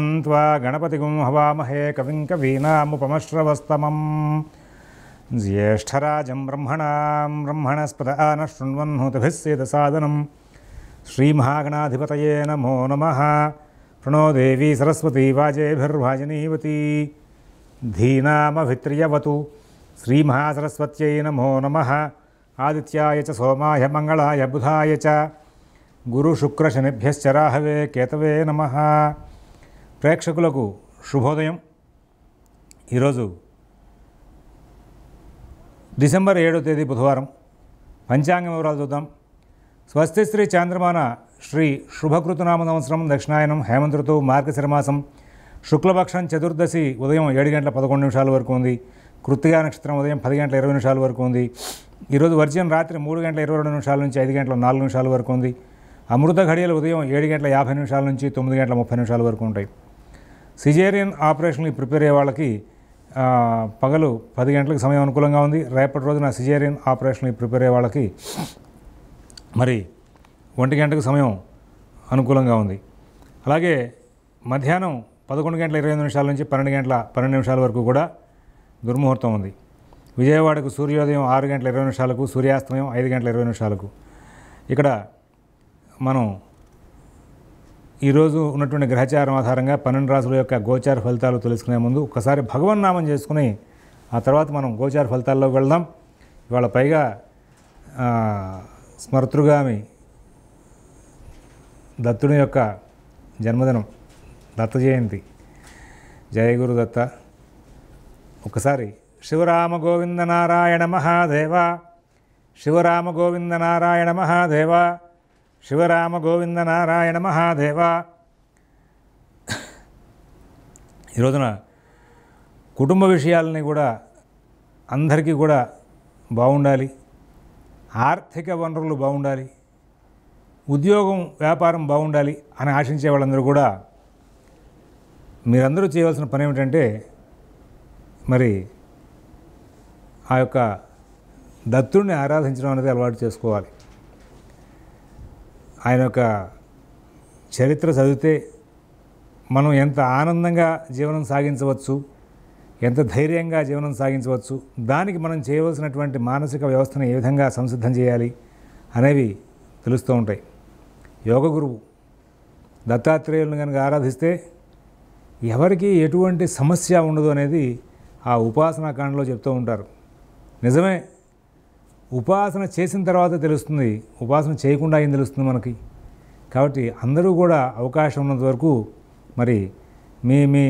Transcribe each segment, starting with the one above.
अन्त्वा गणपतिगुं हवामहे कविं कवीनामुपमश्रवस्तमम् ज्येष्ठराजं ब्रह्मणां ब्रह्मणस्पत न श्रीमहागणाधिपतये नमो नमः प्रणो देवी सरस्वती वाजेभिर्वाजिनीवती धीनामभित्र्यवतु श्रीमहासरस्वत्यै नमो नमः आदित्याय च सोमाय मङ्गलाय बुधाय च गुरुशुक्रशनिभ्यश्च राहवे केतवे नमः ప్రేక్షకులకు శుభోదయం ఈరోజు డిసెంబర్ ఏడో తేదీ బుధవారం పంచాంగం వివరాలు చూద్దాం స్వస్తి శ్రీ చాంద్రమాన శ్రీ శుభకృతనామ సంవత్సరం దక్షిణాయనం హేమంత ఋతువు మార్గశిరమాసం శుక్లపక్షం చతుర్దశి ఉదయం ఏడు గంటల పదకొండు నిమిషాల వరకు ఉంది కృత్తిగా నక్షత్రం ఉదయం పది గంటల ఇరవై నిమిషాల వరకు ఉంది ఈరోజు వర్జ్యం రాత్రి మూడు గంటల ఇరవై రెండు నిమిషాల నుంచి ఐదు గంటల నాలుగు నిమిషాల వరకు ఉంది అమృత ఘడియలు ఉదయం ఏడు గంటల యాభై నిమిషాల నుంచి తొమ్మిది గంటల ముప్పై నిమిషాల వరకు ఉంటాయి సిజేరియన్ ఆపరేషన్కి ప్రిపేర్ అయ్యే వాళ్ళకి పగలు పది గంటలకు సమయం అనుకూలంగా ఉంది రేపటి రోజున సిజేరియన్ ఆపరేషన్కి ప్రిపేర్ అయ్యే వాళ్ళకి మరి ఒంటి గంటకు సమయం అనుకూలంగా ఉంది అలాగే మధ్యాహ్నం పదకొండు గంటల ఇరవై నిమిషాల నుంచి పన్నెండు గంటల పన్నెండు నిమిషాల వరకు కూడా దుర్ముహూర్తం ఉంది విజయవాడకు సూర్యోదయం ఆరు గంటల ఇరవై నిమిషాలకు సూర్యాస్తమయం ఐదు గంటల ఇరవై నిమిషాలకు ఇక్కడ మనం ఈరోజు ఉన్నటువంటి గ్రహచారం ఆధారంగా పన్నెండు రాసుల యొక్క గోచార ఫలితాలు తెలుసుకునే ముందు ఒకసారి నామం చేసుకుని ఆ తర్వాత మనం గోచార ఫలితాల్లో వెళ్దాం ఇవాళ పైగా స్మర్తృగామి దత్తుని యొక్క జన్మదినం దత్త జయంతి జయగురు దత్త ఒకసారి శివరామ గోవింద నారాయణ మహాదేవ శివరామ గోవింద నారాయణ మహాదేవ శివరామ గోవింద నారాయణ మహాదేవ ఈరోజున కుటుంబ విషయాలని కూడా అందరికీ కూడా బాగుండాలి ఆర్థిక వనరులు బాగుండాలి ఉద్యోగం వ్యాపారం బాగుండాలి అని ఆశించే వాళ్ళందరూ కూడా మీరందరూ చేయవలసిన పని ఏమిటంటే మరి ఆ యొక్క దత్తుడిని ఆరాధించడం అనేది అలవాటు చేసుకోవాలి ఆయన యొక్క చరిత్ర చదివితే మనం ఎంత ఆనందంగా జీవనం సాగించవచ్చు ఎంత ధైర్యంగా జీవనం సాగించవచ్చు దానికి మనం చేయవలసినటువంటి మానసిక వ్యవస్థను ఏ విధంగా సంసిద్ధం చేయాలి అనేవి తెలుస్తూ ఉంటాయి యోగ గురువు దత్తాత్రేయులను కనుక ఆరాధిస్తే ఎవరికి ఎటువంటి సమస్య ఉండదు అనేది ఆ ఉపాసనాకాండలో చెప్తూ ఉంటారు నిజమే ఉపాసన చేసిన తర్వాత తెలుస్తుంది ఉపాసన చేయకుండా ఏం తెలుస్తుంది మనకి కాబట్టి అందరూ కూడా అవకాశం ఉన్నంత వరకు మరి మీ మీ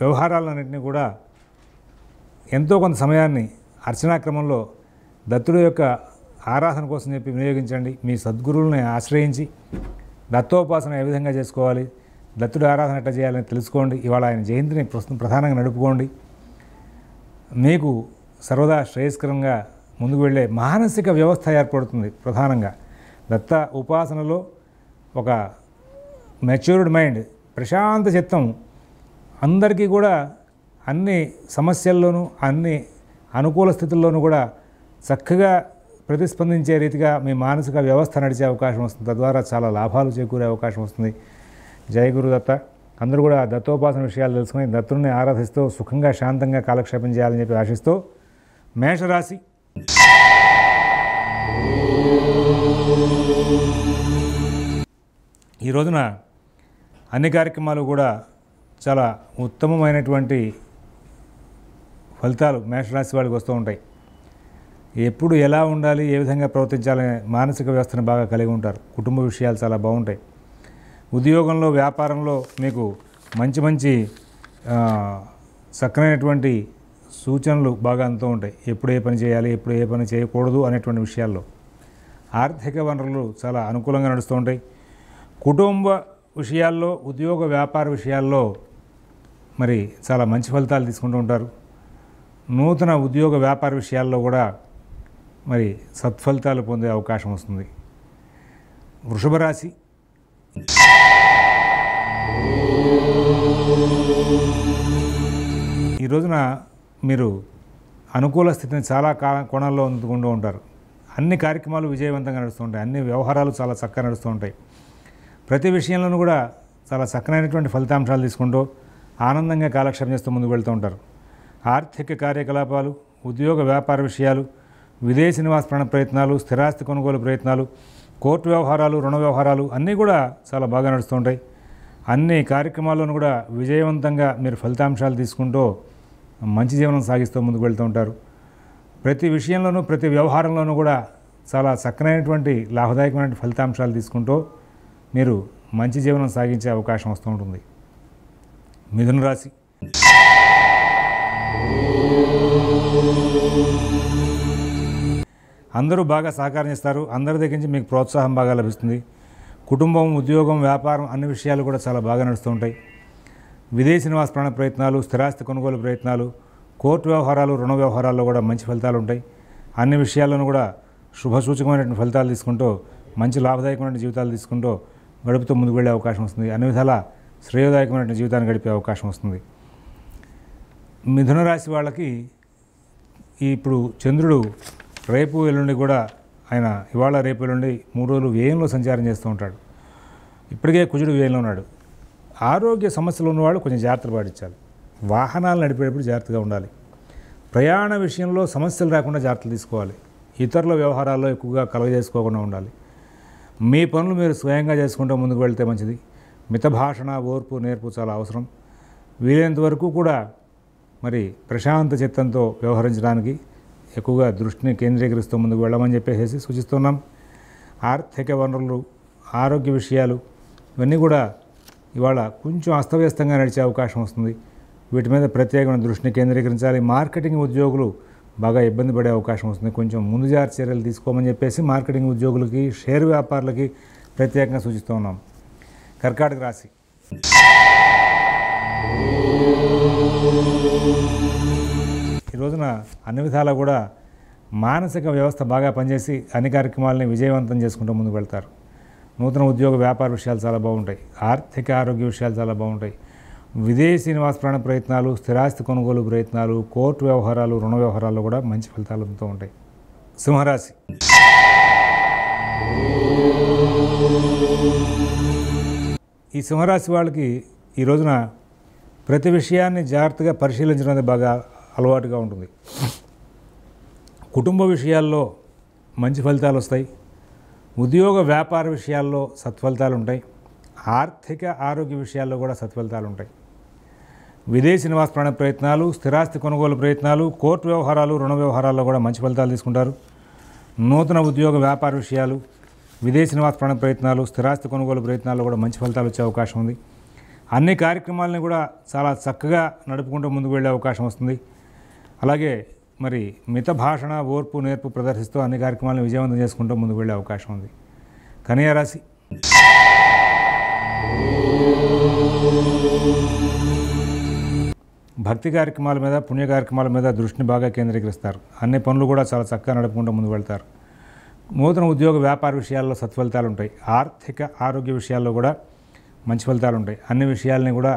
వ్యవహారాలన్నింటినీ కూడా ఎంతో కొంత సమయాన్ని అర్చనా క్రమంలో దత్తుడు యొక్క ఆరాధన కోసం చెప్పి వినియోగించండి మీ సద్గురువుల్ని ఆశ్రయించి దత్తోపాసన ఏ విధంగా చేసుకోవాలి దత్తుడు ఆరాధన ఎట్లా చేయాలని తెలుసుకోండి ఇవాళ ఆయన జయంతిని ప్రస్తుతం ప్రధానంగా నడుపుకోండి మీకు సర్వదా శ్రేయస్కరంగా ముందుకు వెళ్ళే మానసిక వ్యవస్థ ఏర్పడుతుంది ప్రధానంగా దత్త ఉపాసనలో ఒక మెచ్యూర్డ్ మైండ్ ప్రశాంత చిత్తం అందరికీ కూడా అన్ని సమస్యల్లోనూ అన్ని అనుకూల స్థితుల్లోనూ కూడా చక్కగా ప్రతిస్పందించే రీతిగా మీ మానసిక వ్యవస్థ నడిచే అవకాశం వస్తుంది తద్వారా చాలా లాభాలు చేకూరే అవకాశం వస్తుంది జయ దత్త అందరూ కూడా దత్తోపాసన విషయాలు తెలుసుకుని దత్తుని ఆరాధిస్తూ సుఖంగా శాంతంగా కాలక్షేపం చేయాలని చెప్పి ఆశిస్తూ మేషరాశి ఈ రోజున అన్ని కార్యక్రమాలు కూడా చాలా ఉత్తమమైనటువంటి ఫలితాలు మేషరాశి వాళ్ళకి వస్తూ ఉంటాయి ఎప్పుడు ఎలా ఉండాలి ఏ విధంగా ప్రవర్తించాలనే మానసిక వ్యవస్థను బాగా కలిగి ఉంటారు కుటుంబ విషయాలు చాలా బాగుంటాయి ఉద్యోగంలో వ్యాపారంలో మీకు మంచి మంచి చక్కనైనటువంటి సూచనలు బాగా అంతా ఉంటాయి ఎప్పుడు ఏ పని చేయాలి ఎప్పుడు ఏ పని చేయకూడదు అనేటువంటి విషయాల్లో ఆర్థిక వనరులు చాలా అనుకూలంగా నడుస్తూ ఉంటాయి కుటుంబ విషయాల్లో ఉద్యోగ వ్యాపార విషయాల్లో మరి చాలా మంచి ఫలితాలు తీసుకుంటూ ఉంటారు నూతన ఉద్యోగ వ్యాపార విషయాల్లో కూడా మరి సత్ఫలితాలు పొందే అవకాశం వస్తుంది వృషభ రాశి ఈ రోజున మీరు అనుకూల స్థితిని చాలా కోణాల్లో అందుకుంటూ ఉంటారు అన్ని కార్యక్రమాలు విజయవంతంగా నడుస్తుంటాయి అన్ని వ్యవహారాలు చాలా చక్కగా నడుస్తూ ఉంటాయి ప్రతి విషయంలోనూ కూడా చాలా చక్కనైనటువంటి ఫలితాంశాలు తీసుకుంటూ ఆనందంగా కాలక్షేపం చేస్తూ ముందుకు వెళ్తూ ఉంటారు ఆర్థిక కార్యకలాపాలు ఉద్యోగ వ్యాపార విషయాలు విదేశీ నివాస ప్రాణ ప్రయత్నాలు స్థిరాస్తి కొనుగోలు ప్రయత్నాలు కోర్టు వ్యవహారాలు రుణ వ్యవహారాలు అన్నీ కూడా చాలా బాగా నడుస్తుంటాయి అన్ని కార్యక్రమాల్లోనూ కూడా విజయవంతంగా మీరు ఫలితాంశాలు తీసుకుంటూ మంచి జీవనం సాగిస్తూ ముందుకు వెళ్తూ ఉంటారు ప్రతి విషయంలోనూ ప్రతి వ్యవహారంలోనూ కూడా చాలా చక్కనైనటువంటి లాభదాయకమైన ఫలితాంశాలు తీసుకుంటూ మీరు మంచి జీవనం సాగించే అవకాశం వస్తూ ఉంటుంది మిథున రాశి అందరూ బాగా ఇస్తారు అందరి దగ్గర నుంచి మీకు ప్రోత్సాహం బాగా లభిస్తుంది కుటుంబం ఉద్యోగం వ్యాపారం అన్ని విషయాలు కూడా చాలా బాగా నడుస్తూ ఉంటాయి విదేశీ నివాస ప్రాణ ప్రయత్నాలు స్థిరాస్తి కొనుగోలు ప్రయత్నాలు కోర్టు వ్యవహారాలు రుణ వ్యవహారాల్లో కూడా మంచి ఫలితాలు ఉంటాయి అన్ని విషయాల్లోనూ కూడా శుభసూచకమైనటువంటి ఫలితాలు తీసుకుంటూ మంచి లాభదాయకమైన జీవితాలు తీసుకుంటూ గడుపుతూ ముందుకు వెళ్ళే అవకాశం వస్తుంది అన్ని విధాల శ్రేయోదాయకమైన జీవితాన్ని గడిపే అవకాశం వస్తుంది మిథున రాశి వాళ్ళకి ఇప్పుడు చంద్రుడు రేపు ఎల్లుండి కూడా ఆయన ఇవాళ రేపు ఎల్లుండి మూడు రోజులు వ్యయంలో సంచారం చేస్తూ ఉంటాడు ఇప్పటికే కుజుడు వ్యయంలో ఉన్నాడు ఆరోగ్య సమస్యలు ఉన్నవాళ్ళు కొంచెం జాగ్రత్త పాటించాలి వాహనాలు నడిపేటప్పుడు జాగ్రత్తగా ఉండాలి ప్రయాణ విషయంలో సమస్యలు రాకుండా జాగ్రత్తలు తీసుకోవాలి ఇతరుల వ్యవహారాల్లో ఎక్కువగా చేసుకోకుండా ఉండాలి మీ పనులు మీరు స్వయంగా చేసుకుంటూ ముందుకు వెళ్తే మంచిది మిత భాషణ ఓర్పు నేర్పు చాలా అవసరం వీలైనంత వరకు కూడా మరి ప్రశాంత చిత్తంతో వ్యవహరించడానికి ఎక్కువగా దృష్టిని కేంద్రీకరిస్తూ ముందుకు వెళ్ళమని చెప్పేసి సూచిస్తున్నాం ఆర్థిక వనరులు ఆరోగ్య విషయాలు ఇవన్నీ కూడా ఇవాళ కొంచెం అస్తవ్యస్తంగా నడిచే అవకాశం వస్తుంది వీటి మీద ప్రత్యేకమైన దృష్టిని కేంద్రీకరించాలి మార్కెటింగ్ ఉద్యోగులు బాగా ఇబ్బంది పడే అవకాశం వస్తుంది కొంచెం ముందు జారి చర్యలు తీసుకోమని చెప్పేసి మార్కెటింగ్ ఉద్యోగులకి షేర్ వ్యాపారులకి ప్రత్యేకంగా సూచిస్తూ ఉన్నాం కర్కాటక రాశి ఈ రోజున అన్ని విధాలా కూడా మానసిక వ్యవస్థ బాగా పనిచేసి అన్ని కార్యక్రమాలని విజయవంతం చేసుకుంటూ ముందుకు వెళ్తారు నూతన ఉద్యోగ వ్యాపార విషయాలు చాలా బాగుంటాయి ఆర్థిక ఆరోగ్య విషయాలు చాలా బాగుంటాయి విదేశీ నివాస ప్రయత్నాలు స్థిరాస్తి కొనుగోలు ప్రయత్నాలు కోర్టు వ్యవహారాలు రుణ వ్యవహారాలు కూడా మంచి ఫలితాలు అందుతూ ఉంటాయి సింహరాశి ఈ సింహరాశి వాళ్ళకి ఈ రోజున ప్రతి విషయాన్ని జాగ్రత్తగా పరిశీలించడం బాగా అలవాటుగా ఉంటుంది కుటుంబ విషయాల్లో మంచి ఫలితాలు వస్తాయి ఉద్యోగ వ్యాపార విషయాల్లో సత్ఫలితాలు ఉంటాయి ఆర్థిక ఆరోగ్య విషయాల్లో కూడా సత్ఫలితాలు ఉంటాయి విదేశీ నివాస ప్రాణ ప్రయత్నాలు స్థిరాస్తి కొనుగోలు ప్రయత్నాలు కోర్టు వ్యవహారాలు రుణ వ్యవహారాల్లో కూడా మంచి ఫలితాలు తీసుకుంటారు నూతన ఉద్యోగ వ్యాపార విషయాలు విదేశీ నివాస ప్రాణ ప్రయత్నాలు స్థిరాస్తి కొనుగోలు ప్రయత్నాల్లో కూడా మంచి ఫలితాలు వచ్చే అవకాశం ఉంది అన్ని కార్యక్రమాలని కూడా చాలా చక్కగా నడుపుకుంటూ ముందుకు వెళ్ళే అవకాశం వస్తుంది అలాగే మరి మిత భాషణ ఓర్పు నేర్పు ప్రదర్శిస్తూ అన్ని కార్యక్రమాలను విజయవంతం చేసుకుంటూ ముందుకు వెళ్ళే అవకాశం ఉంది రాశి భక్తి కార్యక్రమాల మీద పుణ్య కార్యక్రమాల మీద దృష్టిని బాగా కేంద్రీకరిస్తారు అన్ని పనులు కూడా చాలా చక్కగా నడుపుకుంటూ ముందుకు వెళ్తారు నూతన ఉద్యోగ వ్యాపార విషయాల్లో సత్ఫలితాలు ఉంటాయి ఆర్థిక ఆరోగ్య విషయాల్లో కూడా మంచి ఫలితాలు ఉంటాయి అన్ని విషయాల్ని కూడా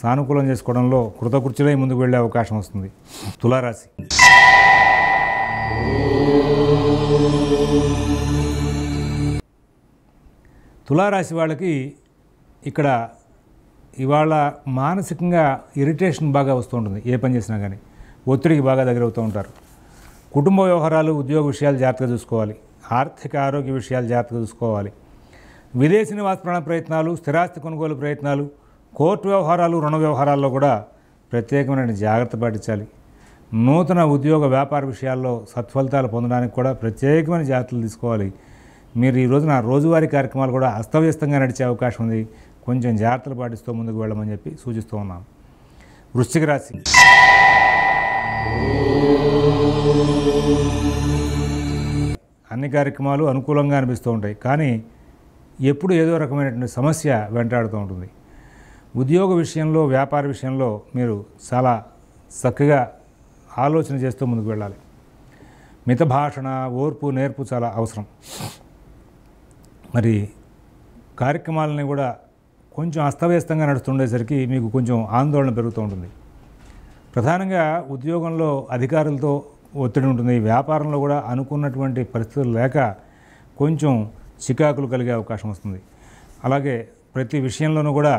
సానుకూలం చేసుకోవడంలో కృతకృత్యులై ముందుకు వెళ్ళే అవకాశం వస్తుంది తులారాశి తులారాశి వాళ్ళకి ఇక్కడ ఇవాళ మానసికంగా ఇరిటేషన్ బాగా వస్తూ ఉంటుంది ఏ పని చేసినా కానీ ఒత్తిడికి బాగా దగ్గర అవుతూ ఉంటారు కుటుంబ వ్యవహారాలు ఉద్యోగ విషయాలు జాగ్రత్తగా చూసుకోవాలి ఆర్థిక ఆరోగ్య విషయాలు జాగ్రత్తగా చూసుకోవాలి విదేశీ నివాస ప్రయత్నాలు స్థిరాస్తి కొనుగోలు ప్రయత్నాలు కోర్టు వ్యవహారాలు రుణ వ్యవహారాల్లో కూడా ప్రత్యేకమైన జాగ్రత్త పాటించాలి నూతన ఉద్యోగ వ్యాపార విషయాల్లో సత్ఫలితాలు పొందడానికి కూడా ప్రత్యేకమైన జాగ్రత్తలు తీసుకోవాలి మీరు ఈ రోజున రోజువారీ కార్యక్రమాలు కూడా అస్తవ్యస్తంగా నడిచే అవకాశం ఉంది కొంచెం జాగ్రత్తలు పాటిస్తూ ముందుకు వెళ్ళమని చెప్పి సూచిస్తూ ఉన్నాం వృశ్చిక రాశి అన్ని కార్యక్రమాలు అనుకూలంగా అనిపిస్తూ ఉంటాయి కానీ ఎప్పుడు ఏదో రకమైనటువంటి సమస్య వెంటాడుతూ ఉంటుంది ఉద్యోగ విషయంలో వ్యాపార విషయంలో మీరు చాలా చక్కగా ఆలోచన చేస్తూ ముందుకు వెళ్ళాలి మిత భాషణ ఓర్పు నేర్పు చాలా అవసరం మరి కార్యక్రమాలని కూడా కొంచెం అస్తవ్యస్తంగా నడుస్తుండేసరికి మీకు కొంచెం ఆందోళన పెరుగుతూ ఉంటుంది ప్రధానంగా ఉద్యోగంలో అధికారులతో ఒత్తిడి ఉంటుంది వ్యాపారంలో కూడా అనుకున్నటువంటి పరిస్థితులు లేక కొంచెం చికాకులు కలిగే అవకాశం వస్తుంది అలాగే ప్రతి విషయంలోనూ కూడా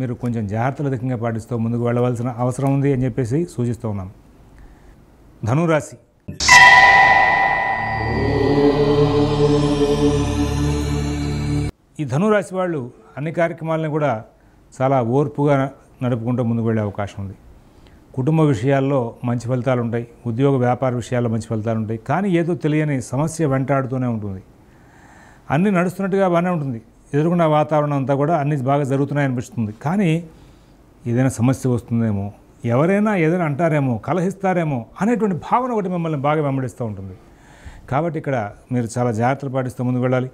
మీరు కొంచెం జాగ్రత్తలు అధికంగా పాటిస్తూ ముందుకు వెళ్ళవలసిన అవసరం ఉంది అని చెప్పేసి సూచిస్తూ ఉన్నాం ధనురాశి ఈ ధనురాశి వాళ్ళు అన్ని కార్యక్రమాలను కూడా చాలా ఓర్పుగా నడుపుకుంటూ ముందుకు వెళ్ళే అవకాశం ఉంది కుటుంబ విషయాల్లో మంచి ఫలితాలు ఉంటాయి ఉద్యోగ వ్యాపార విషయాల్లో మంచి ఫలితాలు ఉంటాయి కానీ ఏదో తెలియని సమస్య వెంటాడుతూనే ఉంటుంది అన్నీ నడుస్తున్నట్టుగా బాగానే ఉంటుంది ఎదుర్కొన్న వాతావరణం అంతా కూడా అన్నీ బాగా జరుగుతున్నాయి అనిపిస్తుంది కానీ ఏదైనా సమస్య వస్తుందేమో ఎవరైనా ఏదైనా అంటారేమో కలహిస్తారేమో అనేటువంటి భావన ఒకటి మిమ్మల్ని బాగా వెంబడిస్తూ ఉంటుంది కాబట్టి ఇక్కడ మీరు చాలా జాగ్రత్తలు పాటిస్తూ ముందుకు వెళ్ళాలి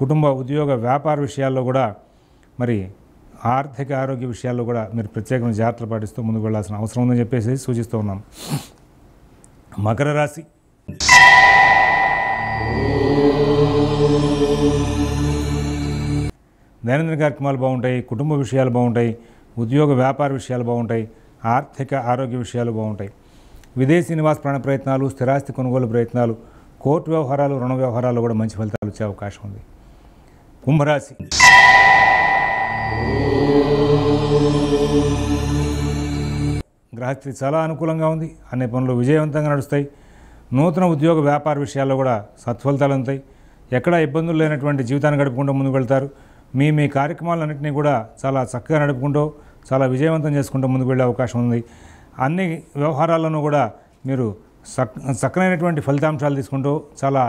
కుటుంబ ఉద్యోగ వ్యాపార విషయాల్లో కూడా మరి ఆర్థిక ఆరోగ్య విషయాల్లో కూడా మీరు ప్రత్యేకమైన జాగ్రత్తలు పాటిస్తూ ముందుకు వెళ్ళాల్సిన అవసరం ఉందని చెప్పేసి సూచిస్తూ ఉన్నాం మకర రాశి దైనందిన కార్యక్రమాలు బాగుంటాయి కుటుంబ విషయాలు బాగుంటాయి ఉద్యోగ వ్యాపార విషయాలు బాగుంటాయి ఆర్థిక ఆరోగ్య విషయాలు బాగుంటాయి విదేశీ నివాస ప్రాణ ప్రయత్నాలు స్థిరాస్తి కొనుగోలు ప్రయత్నాలు కోర్టు వ్యవహారాలు రుణ వ్యవహారాలు కూడా మంచి ఫలితాలు వచ్చే అవకాశం ఉంది కుంభరాశి గ్రహస్థితి చాలా అనుకూలంగా ఉంది అనే పనులు విజయవంతంగా నడుస్తాయి నూతన ఉద్యోగ వ్యాపార విషయాల్లో కూడా సత్ఫలితాలు ఉంటాయి ఎక్కడా ఇబ్బందులు లేనటువంటి జీవితాన్ని గడుపుకుంటూ ముందుకు వెళ్తారు మీ మీ కార్యక్రమాలన్నింటినీ కూడా చాలా చక్కగా నడుపుకుంటూ చాలా విజయవంతం చేసుకుంటూ ముందుకు వెళ్ళే అవకాశం ఉంది అన్ని వ్యవహారాలను కూడా మీరు సక్ సక్రైనటువంటి ఫలితాంశాలు తీసుకుంటూ చాలా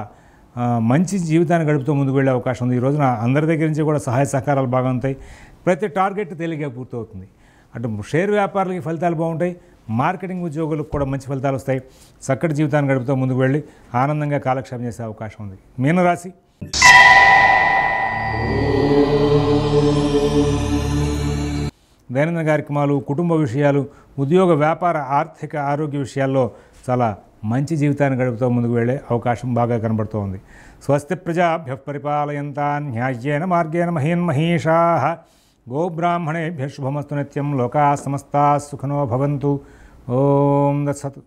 మంచి జీవితాన్ని గడుపుతూ ముందుకు వెళ్ళే అవకాశం ఉంది ఈ రోజున అందరి దగ్గర నుంచి కూడా సహాయ సహకారాలు బాగా ఉంటాయి ప్రతి టార్గెట్ తేలిగ్గా పూర్తవుతుంది అటు షేర్ వ్యాపారులకి ఫలితాలు బాగుంటాయి మార్కెటింగ్ ఉద్యోగులకు కూడా మంచి ఫలితాలు వస్తాయి చక్కటి జీవితాన్ని గడుపుతూ ముందుకు వెళ్ళి ఆనందంగా కాలక్షేపం చేసే అవకాశం ఉంది మీనరాశి దైనందిన కార్యక్రమాలు కుటుంబ విషయాలు ఉద్యోగ వ్యాపార ఆర్థిక ఆరోగ్య విషయాల్లో చాలా మంచి జీవితాన్ని గడుపుతూ ముందుకు వెళ్లే అవకాశం బాగా కనబడుతోంది స్వస్తి ప్రజాభ్య పరిపాలయంతా న్యాయ్యేన మార్గేణ మహీన్మహేషా గోబ్రాహ్మణేభ్య శుభమస్తు నిత్యం లోకా సమస్తా సుఖనో భవంతు ఓం దత్సతు